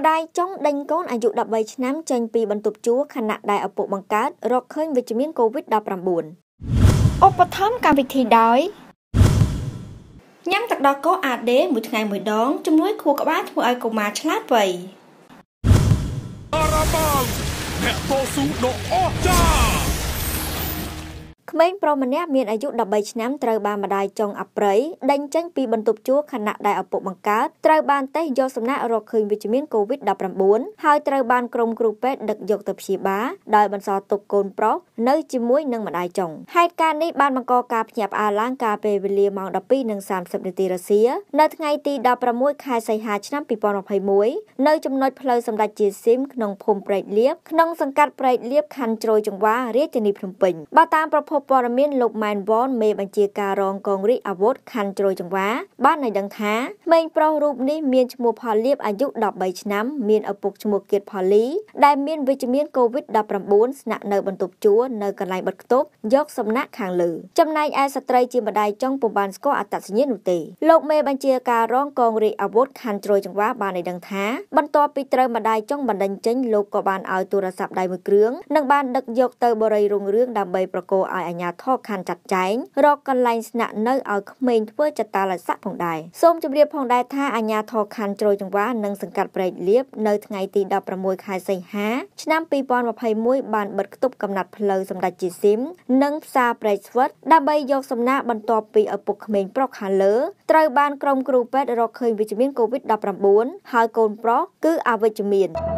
ម្ដាយចង់ដេញកូនអាយុ13ឆ្នាំចេញពីបន្ទប់ជួលខណៈដែលឪពុកបង្កើតរកឃើញវិជ្ជមានកូវីដ -19 ឧបត្ថម្ភកម្មវិធីដោយញ៉ាំទឹកដោះគោអាដេមួយថ្ងៃមួយដងជំនួយខួរក្បាលធ្វើឲ្យកុមារឆ្លាតវៃអរ៉ាម៉ងអ្នកតស៊ូដ៏អស្ចារ្យក្មេងប្រុសម្នាក់មានអាយុ13ឆ្នាំត្រូវបានម្ដាយចុងអប្រៃដេញចេញពីបន្ទប់ជួលខណៈដែលឪពុកបង្កើតត្រូវបានតេស្តយកសំណាក់រកឃើញវិជ្ជមានកូវីដ -19 ហើយត្រូវបានក្រុមគ្រូពេទ្យដឹកយកទៅព្យាបាលដោយបន្សល់ទុកកូនប្រុសនៅជាមួយនឹងម្ដាយចុងហេតុការណ៍នេះបានបង្កការភ្ញាក់ផ្អើលឡើងកាលពេលវេលាម៉ោង12:30នាទីរសៀលនៅថ្ងៃទី16ខែសីហាឆ្នាំ2021នៅចំណុចផ្លូវសម្ដេចជាស៊ីមក្នុងភូមិព្រែកលៀបក្នុងសង្កាត់ព្រែកលៀបខណ្ឌជ្រោយចង្វារាជធានីភ្នំពេញបើតាមប្រភពព័ត៌មានលោកម៉ែនវ៉នមេបញ្ជាការរងកងរាជអាវុធខណ្ឌជ្រោយចង្វា បានឲ្យដឹងថាក្មេងប្រុសរូបនេះមានឈ្មោះផលលៀបអាយុ13ឆ្នាំមានឪពុកឈ្មោះគៀតផលលីដែលមានវិជ្ជមានកូវីដ19ស្នាក់នៅបន្ទប់ជួលនៅកន្លែងបិទគប់យកសំណាក់ខាងលើចំណែកឯស្ត្រីជាម្ដាយចុងពុំបានស្គាល់អត្តសញ្ញាណនោះទេលោកមេបញ្ជាការរងកងរាជអាវុធខណ្ឌជ្រោយចង្វា បានឲ្យដឹងថា បន្ទាប់ពីត្រូវម្ដាយចុងបណ្ដឹងចេញលោកក៏បានឲ្យទូរស័ព្ទដៃមួយគ្រឿងនិងបានដឹកយកទៅបរិយរុងរឿងដើម្បីប្រកោឲ្យអាញ្ញាធរខណ្ឌចាត់ចែងរកកន្លែងស្នាក់នៅឲ្យក្មេងធ្វើចតាល័ក្ខផងដែរសូមជម្រាបផងដែរថាអាញ្ញាធរខណ្ឌជ្រោយចង្វានិងសង្កាត់ព្រែកលៀបនៅថ្ងៃទី16ខែសីហាឆ្នាំ2021បានបិទគប់កំណត់ផ្លូវសម្ដេចជាស៊ីមនិងផ្សារព្រែកស្វិតដើម្បីយកសំណាបន្ទាប់ពីឪពុកក្មេងប្រុសខាងលើត្រូវបានក្រុមគ្រូពេទ្យរកឃើញវិជ្ជមាន COVID-19 ហើយកូនប្រុសគឺអវិជ្ជមាន។